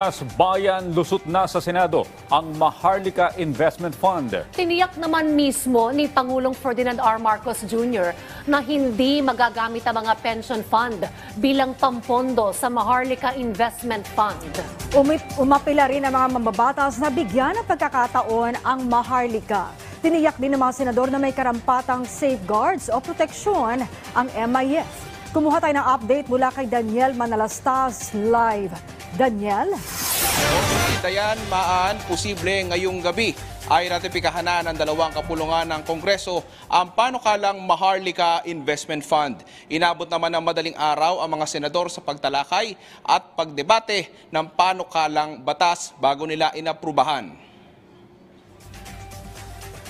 Sa bayan, lusot na sa Senado ang Maharlika Investment Fund. Tiniyak naman mismo ni Pangulong Ferdinand R. Marcos Jr. na hindi magagamit ang mga pension fund bilang pampondo sa Maharlika Investment Fund. Umip, umapila rin ang mga mambabatas na bigyan ng pagkakataon ang Maharlika. Tiniyak din ng mga senador na may karampatang safeguards o proteksyon ang MIF. Kumuha tayo ng update mula kay Daniel Manalastas live. Daniel? Hintayan maan posible ngayong gabi ay ratipikahan na ng dalawang kapulungan ng Kongreso ang panukalang Maharlika Investment Fund. Inabot naman ng madaling araw ang mga senador sa pagtalakay at pagdebate ng panukalang batas bago nila inaprubahan.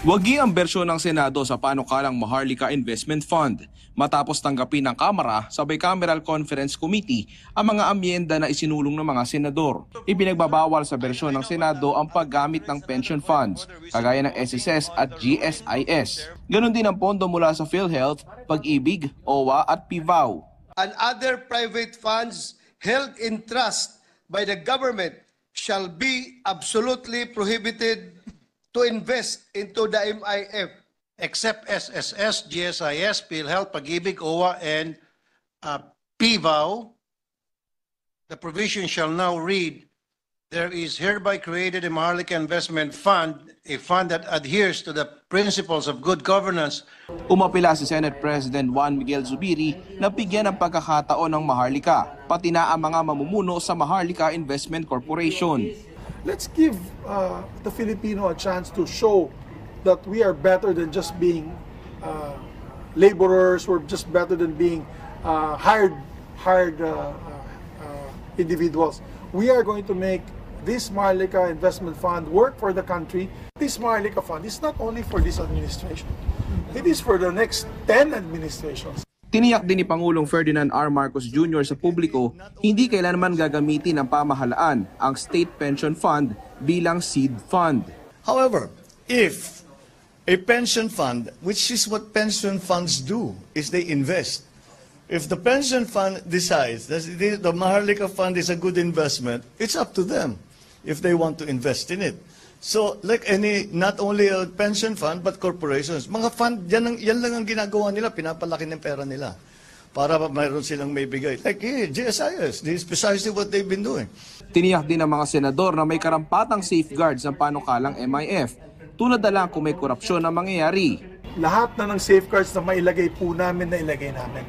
Wagi ang bersyon ng Senado sa panukalang Maharlika Investment Fund matapos tanggapin ng Kamara sa Bicameral Conference Committee ang mga amyenda na isinulong ng mga senador. Ibinagbabawal sa bersyon ng Senado ang paggamit ng pension funds kagaya ng SSS at GSIS. Ganon din ang pondo mula sa PhilHealth, Pag-ibig, OWA at PIVAW. And other private funds held in trust by the government shall be absolutely prohibited to invest into the MIF except SSS, GSIS, PhilHealth, Pag-ibig, OWA, and uh, PVAO. The provision shall now read, there is hereby created a Maharlika Investment Fund, a fund that adheres to the principles of good governance. Umapila si Senate President Juan Miguel Zubiri na bigyan ng pagkakataon ng Maharlika, pati na ang mga mamumuno sa Maharlika Investment Corporation let's give uh, the Filipino a chance to show that we are better than just being uh, laborers. We're just better than being uh, hired hired uh, uh, uh, individuals. We are going to make this Marlica Investment Fund work for the country. This Marlica Fund is not only for this administration. It is for the next 10 administrations. Tiniyak din ni Pangulong Ferdinand R. Marcos Jr. sa publiko, hindi kailanman gagamitin ng pamahalaan ang State Pension Fund bilang seed fund. However, if a pension fund, which is what pension funds do, is they invest. If the pension fund decides that the Maharlika Fund is a good investment, it's up to them if they want to invest in it. So, like any, not only a pension fund, but corporations. Mga fund, yan, ang, yan lang ang ginagawa nila, pinapalaki ng pera nila para mayroon silang may bigay. Like, eh, GSIS, this is precisely what they've been doing. Tiniyak din ng mga senador na may karampatang safeguards ang panukalang MIF, tulad na lang kung may korupsyon na mangyayari. Lahat na ng safeguards na mailagay po namin na ilagay namin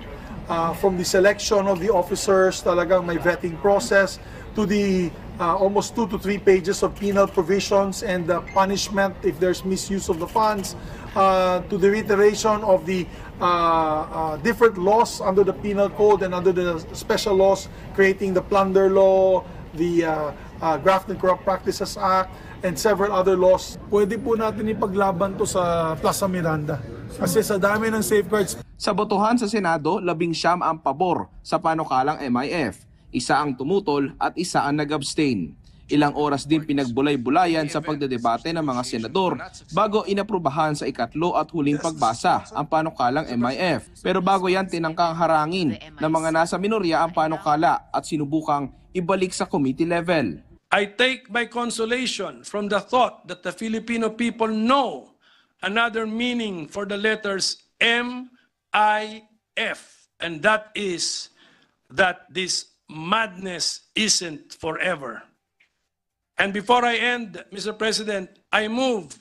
uh, from the selection of the officers, talagang may vetting process, to the uh, almost two to three pages of penal provisions and the punishment if there's misuse of the funds, uh, to the reiteration of the uh, uh, different laws under the penal code and under the special laws, creating the plunder law, the uh, uh, Graft and Corrupt Practices Act, and several other laws. Pwede po natin ipaglaban to sa Plaza Miranda. Kasi sa dami ng safeguards. Sa botohan sa Senado, labing siyam ang pabor sa panukalang MIF. Isa ang tumutol at isa ang nag-abstain. Ilang oras din pinagbulay-bulayan sa pagdedebate ng mga senador bago inaprubahan sa ikatlo at huling pagbasa ang panukalang MIF. Pero bago yan, tinangkang harangin ng mga nasa minorya ang panukala at sinubukang ibalik sa committee level. I take my consolation from the thought that the Filipino people know another meaning for the letters M, I, F, and that is that this madness isn't forever. And before I end, Mr. President, I move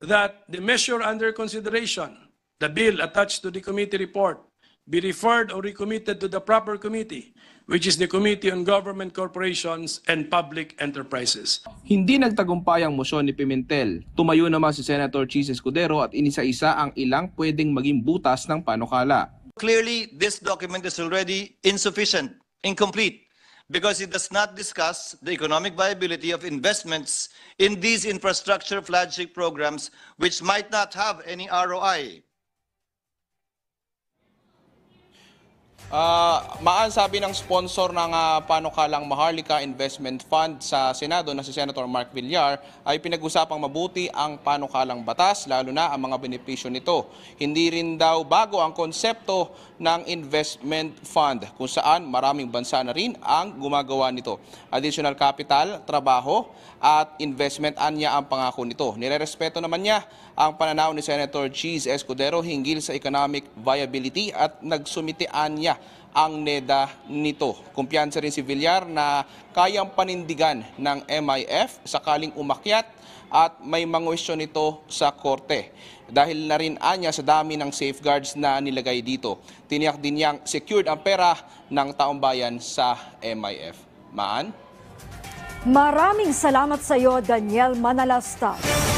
that the measure under consideration, the bill attached to the committee report, be referred or recommitted to the proper committee, which is the Committee on Government Corporations and Public Enterprises. Hindi nagtagumpay ang motion ni Pimentel. Tumayo naman si Senator Chis Escudero at inisa-isa ang ilang pwedeng maging butas ng panukala. Clearly, this document is already insufficient, incomplete, because it does not discuss the economic viability of investments in these infrastructure flagship programs which might not have any ROI. Uh, maan sabi ng sponsor ng uh, panukalang Maharlika Investment Fund sa Senado na si Senator Mark Villar ay pinag-usapang mabuti ang panukalang batas lalo na ang mga benepisyo nito. Hindi rin daw bago ang konsepto ng investment fund kung saan maraming bansa na rin ang gumagawa nito. Additional capital, trabaho at investment anya ang pangako nito. Nirerespeto naman niya ang pananaw ni Senator Cheese Escudero hinggil sa economic viability at nagsumitian niya ang NEDA nito. Kumpiyansa rin si Villar na kayang panindigan ng MIF sakaling umakyat at may mangwestiyon nito sa korte. Dahil na rin anya sa dami ng safeguards na nilagay dito. Tiniyak din niyang secured ang pera ng taong bayan sa MIF. Maan? Maraming salamat sa iyo, Daniel Manalasta.